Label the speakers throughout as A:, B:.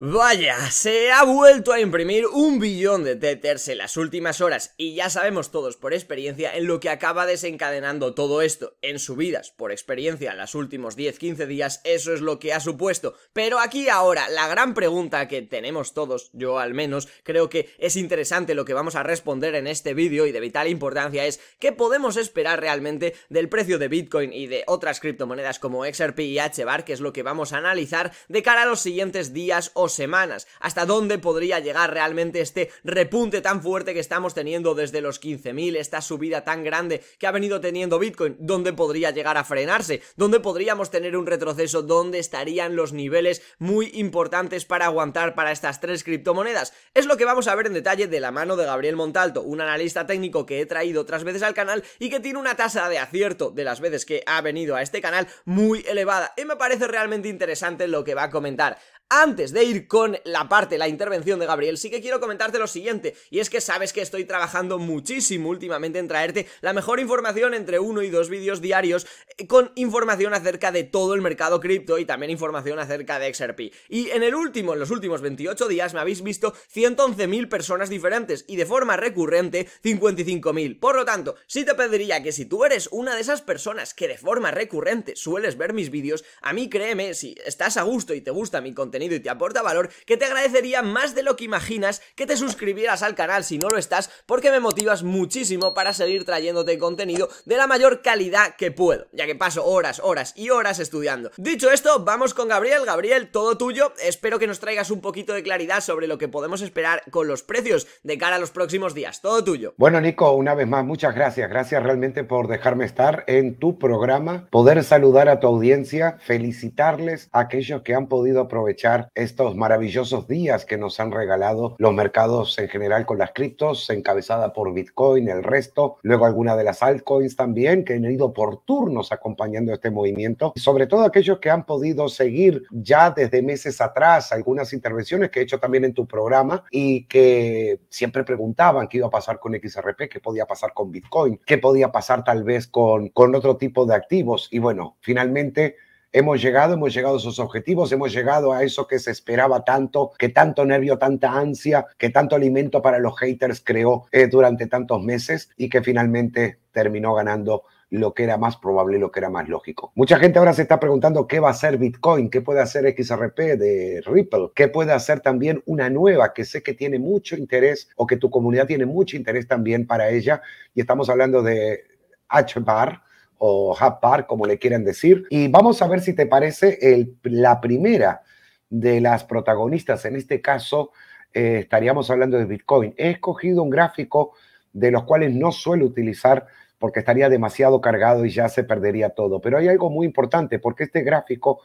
A: Vaya, se ha vuelto a imprimir un billón de tethers en las últimas horas y ya sabemos todos por experiencia en lo que acaba desencadenando todo esto. En subidas por experiencia en los últimos 10-15 días eso es lo que ha supuesto. Pero aquí ahora la gran pregunta que tenemos todos, yo al menos, creo que es interesante lo que vamos a responder en este vídeo y de vital importancia es ¿qué podemos esperar realmente del precio de Bitcoin y de otras criptomonedas como XRP y HBAR que es lo que vamos a analizar de cara a los siguientes días o semanas, hasta dónde podría llegar realmente este repunte tan fuerte que estamos teniendo desde los 15.000, esta subida tan grande que ha venido teniendo Bitcoin, dónde podría llegar a frenarse, dónde podríamos tener un retroceso, dónde estarían los niveles muy importantes para aguantar para estas tres criptomonedas. Es lo que vamos a ver en detalle de la mano de Gabriel Montalto, un analista técnico que he traído otras veces al canal y que tiene una tasa de acierto de las veces que ha venido a este canal muy elevada y me parece realmente interesante lo que va a comentar. Antes de ir con la parte, la intervención de Gabriel, sí que quiero comentarte lo siguiente, y es que sabes que estoy trabajando muchísimo últimamente en traerte la mejor información entre uno y dos vídeos diarios eh, con información acerca de todo el mercado cripto y también información acerca de XRP. Y en el último, en los últimos 28 días me habéis visto 111.000 personas diferentes y de forma recurrente 55.000. Por lo tanto, sí te pediría que si tú eres una de esas personas que de forma recurrente sueles ver mis vídeos, a mí créeme, si estás a gusto y te gusta mi contenido, y te aporta valor, que te agradecería más de lo que imaginas que te suscribieras al canal si no lo estás, porque me motivas muchísimo para seguir trayéndote contenido de la mayor calidad que puedo, ya que paso horas, horas y horas estudiando. Dicho esto, vamos con Gabriel. Gabriel, todo tuyo. Espero que nos traigas un poquito de claridad sobre lo que podemos esperar con los precios de cara a los próximos días. Todo tuyo.
B: Bueno, Nico, una vez más, muchas gracias. Gracias realmente por dejarme estar en tu programa, poder saludar a tu audiencia, felicitarles a aquellos que han podido aprovechar estos maravillosos días que nos han regalado los mercados en general con las criptos, encabezada por Bitcoin, el resto, luego alguna de las altcoins también que han ido por turnos acompañando este movimiento, sobre todo aquellos que han podido seguir ya desde meses atrás algunas intervenciones que he hecho también en tu programa y que siempre preguntaban qué iba a pasar con XRP, qué podía pasar con Bitcoin, qué podía pasar tal vez con, con otro tipo de activos. Y bueno, finalmente Hemos llegado, hemos llegado a esos objetivos, hemos llegado a eso que se esperaba tanto, que tanto nervio, tanta ansia, que tanto alimento para los haters creó eh, durante tantos meses y que finalmente terminó ganando lo que era más probable, lo que era más lógico. Mucha gente ahora se está preguntando qué va a ser Bitcoin, qué puede hacer XRP de Ripple, qué puede hacer también una nueva que sé que tiene mucho interés o que tu comunidad tiene mucho interés también para ella. Y estamos hablando de HBAR, o Hub como le quieran decir. Y vamos a ver si te parece el, la primera de las protagonistas, en este caso eh, estaríamos hablando de Bitcoin. He escogido un gráfico de los cuales no suelo utilizar porque estaría demasiado cargado y ya se perdería todo. Pero hay algo muy importante porque este gráfico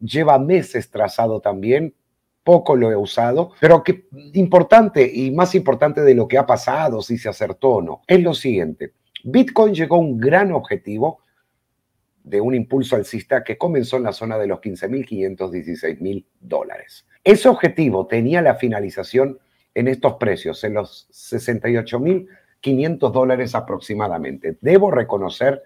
B: lleva meses trazado también, poco lo he usado, pero que importante y más importante de lo que ha pasado, si se acertó o no, es lo siguiente. Bitcoin llegó a un gran objetivo de un impulso alcista que comenzó en la zona de los 15.516.000 dólares. Ese objetivo tenía la finalización en estos precios, en los 68.500 dólares aproximadamente. Debo reconocer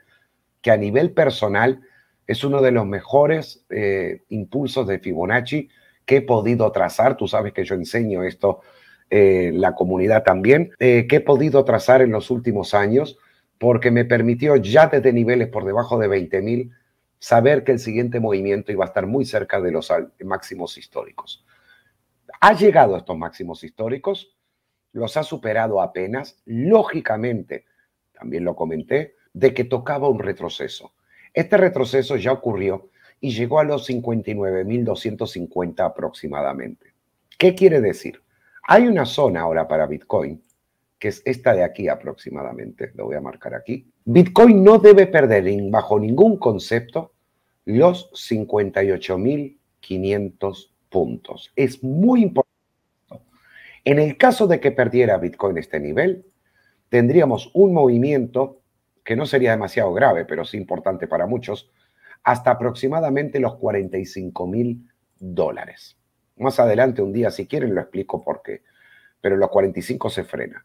B: que a nivel personal es uno de los mejores eh, impulsos de Fibonacci que he podido trazar. Tú sabes que yo enseño esto eh, la comunidad también, eh, que he podido trazar en los últimos años porque me permitió ya desde niveles por debajo de 20.000 saber que el siguiente movimiento iba a estar muy cerca de los máximos históricos. Ha llegado a estos máximos históricos, los ha superado apenas, lógicamente, también lo comenté, de que tocaba un retroceso. Este retroceso ya ocurrió y llegó a los 59.250 aproximadamente. ¿Qué quiere decir? Hay una zona ahora para Bitcoin que es esta de aquí aproximadamente, lo voy a marcar aquí. Bitcoin no debe perder bajo ningún concepto los 58.500 puntos. Es muy importante. En el caso de que perdiera Bitcoin este nivel, tendríamos un movimiento que no sería demasiado grave, pero sí importante para muchos, hasta aproximadamente los 45.000 mil dólares. Más adelante un día, si quieren, lo explico por qué, pero los 45 se frena.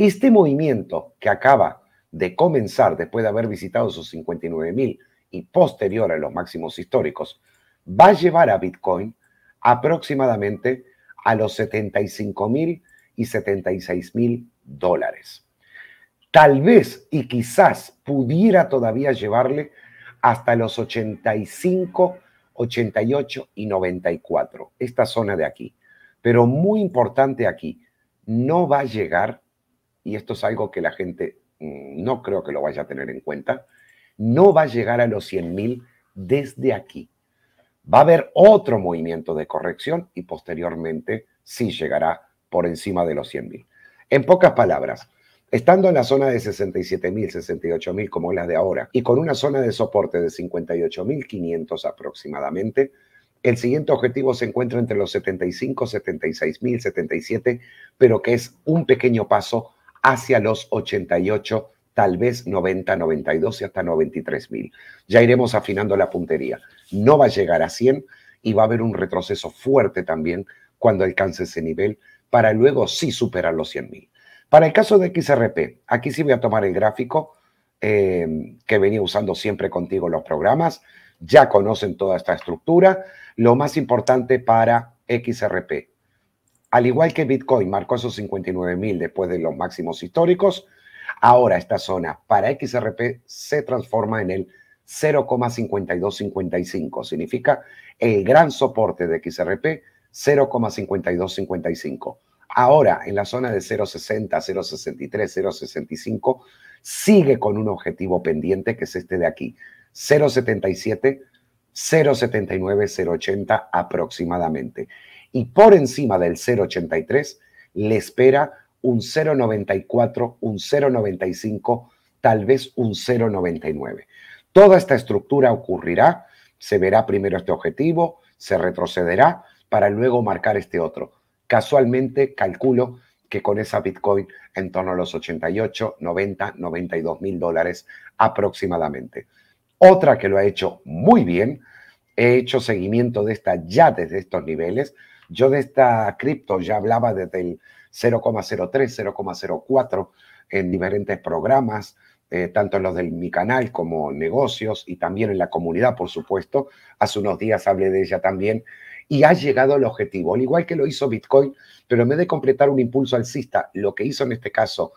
B: Este movimiento que acaba de comenzar después de haber visitado sus 59 mil y posterior a los máximos históricos, va a llevar a Bitcoin aproximadamente a los 75 mil y 76 mil dólares. Tal vez y quizás pudiera todavía llevarle hasta los 85, 88 y 94, esta zona de aquí. Pero muy importante aquí, no va a llegar y esto es algo que la gente mm, no creo que lo vaya a tener en cuenta, no va a llegar a los 100.000 desde aquí. Va a haber otro movimiento de corrección y posteriormente sí llegará por encima de los 100.000. En pocas palabras, estando en la zona de 67.000, 68.000, 68 como la de ahora y con una zona de soporte de 58.500 aproximadamente, el siguiente objetivo se encuentra entre los 75, 76.000, mil, 77, pero que es un pequeño paso hacia los 88, tal vez 90, 92 y hasta 93 mil. Ya iremos afinando la puntería. No va a llegar a 100 y va a haber un retroceso fuerte también cuando alcance ese nivel para luego sí superar los 100 mil. Para el caso de XRP, aquí sí voy a tomar el gráfico em, que venía usando siempre contigo los programas. Ya conocen toda esta estructura. Lo más importante para XRP, al igual que Bitcoin marcó esos 59.000 después de los máximos históricos, ahora esta zona para XRP se transforma en el 0,5255. Significa el gran soporte de XRP 0,5255. Ahora en la zona de 0,60, 0,63, 0,65 sigue con un objetivo pendiente que es este de aquí, 0,77, 0,79, 0,80 aproximadamente y por encima del 0,83 le espera un 0,94, un 0,95, tal vez un 0,99. Toda esta estructura ocurrirá, se verá primero este objetivo, se retrocederá para luego marcar este otro. Casualmente calculo que con esa Bitcoin en torno a los 88, 90, 92 mil dólares aproximadamente. Otra que lo ha hecho muy bien, he hecho seguimiento de esta ya desde estos niveles, yo de esta cripto ya hablaba desde el 0,03, 0,04 en diferentes programas, eh, tanto en los de mi canal como negocios y también en la comunidad, por supuesto. Hace unos días hablé de ella también y ha llegado al objetivo, al igual que lo hizo Bitcoin, pero en vez de completar un impulso alcista, lo que hizo en este caso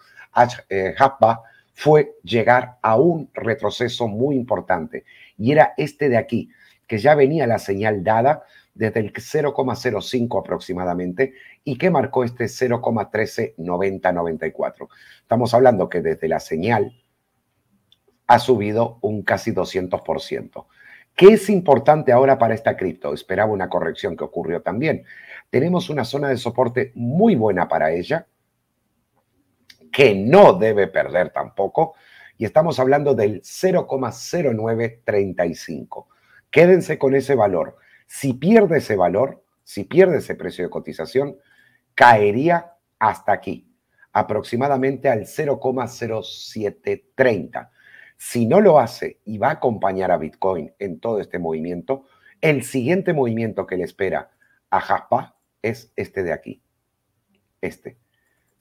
B: japa eh, fue llegar a un retroceso muy importante y era este de aquí, que ya venía la señal dada, desde el 0,05 aproximadamente y que marcó este 0,139094. Estamos hablando que desde la señal ha subido un casi 200%. ¿Qué es importante ahora para esta cripto? Esperaba una corrección que ocurrió también. Tenemos una zona de soporte muy buena para ella, que no debe perder tampoco, y estamos hablando del 0,0935. Quédense con ese valor. Si pierde ese valor, si pierde ese precio de cotización, caería hasta aquí, aproximadamente al 0,0730. Si no lo hace y va a acompañar a Bitcoin en todo este movimiento, el siguiente movimiento que le espera a Jaspa es este de aquí, este,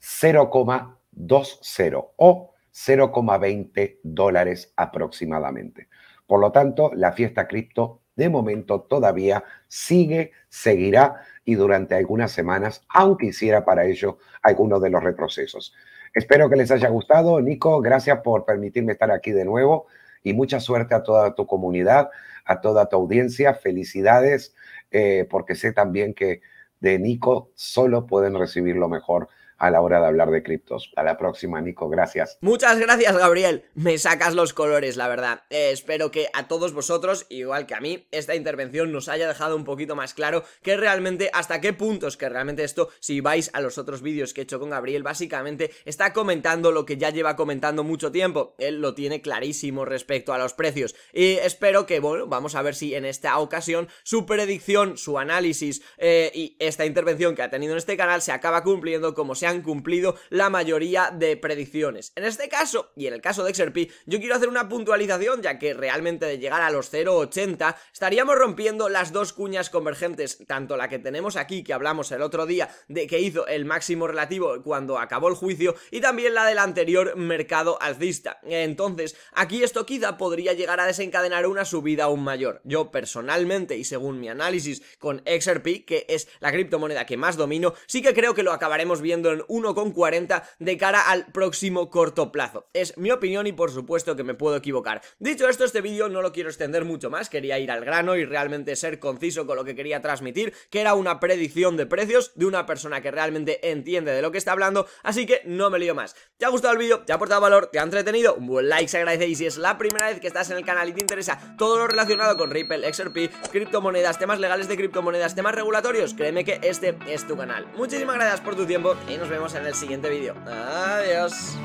B: 0,20 o 0,20 dólares aproximadamente. Por lo tanto, la fiesta cripto de momento todavía sigue, seguirá y durante algunas semanas, aunque hiciera para ello algunos de los retrocesos. Espero que les haya gustado. Nico, gracias por permitirme estar aquí de nuevo y mucha suerte a toda tu comunidad, a toda tu audiencia. Felicidades, eh, porque sé también que de Nico solo pueden recibir lo mejor a la hora de hablar de criptos. A la próxima, Nico, gracias.
A: Muchas gracias, Gabriel. Me sacas los colores, la verdad. Eh, espero que a todos vosotros, igual que a mí, esta intervención nos haya dejado un poquito más claro que realmente hasta qué puntos, que realmente esto, si vais a los otros vídeos que he hecho con Gabriel, básicamente está comentando lo que ya lleva comentando mucho tiempo. Él lo tiene clarísimo respecto a los precios. Y espero que, bueno, vamos a ver si en esta ocasión su predicción, su análisis eh, y esta intervención que ha tenido en este canal se acaba cumpliendo como se han cumplido la mayoría de predicciones. En este caso, y en el caso de XRP, yo quiero hacer una puntualización, ya que realmente de llegar a los 0.80 estaríamos rompiendo las dos cuñas convergentes, tanto la que tenemos aquí, que hablamos el otro día, de que hizo el máximo relativo cuando acabó el juicio, y también la del anterior mercado alcista. Entonces, aquí esto quizá podría llegar a desencadenar una subida aún mayor. Yo personalmente, y según mi análisis con XRP, que es la criptomoneda que más domino, sí que creo que lo acabaremos viendo 1,40 de cara al próximo corto plazo. Es mi opinión y por supuesto que me puedo equivocar. Dicho esto, este vídeo no lo quiero extender mucho más, quería ir al grano y realmente ser conciso con lo que quería transmitir, que era una predicción de precios de una persona que realmente entiende de lo que está hablando, así que no me lío más. ¿Te ha gustado el vídeo? ¿Te ha aportado valor? ¿Te ha entretenido? Un buen like se agradece y si es la primera vez que estás en el canal y te interesa todo lo relacionado con Ripple, XRP, criptomonedas, temas legales de criptomonedas, temas regulatorios, créeme que este es tu canal. Muchísimas gracias por tu tiempo nos vemos en el siguiente vídeo. Adiós.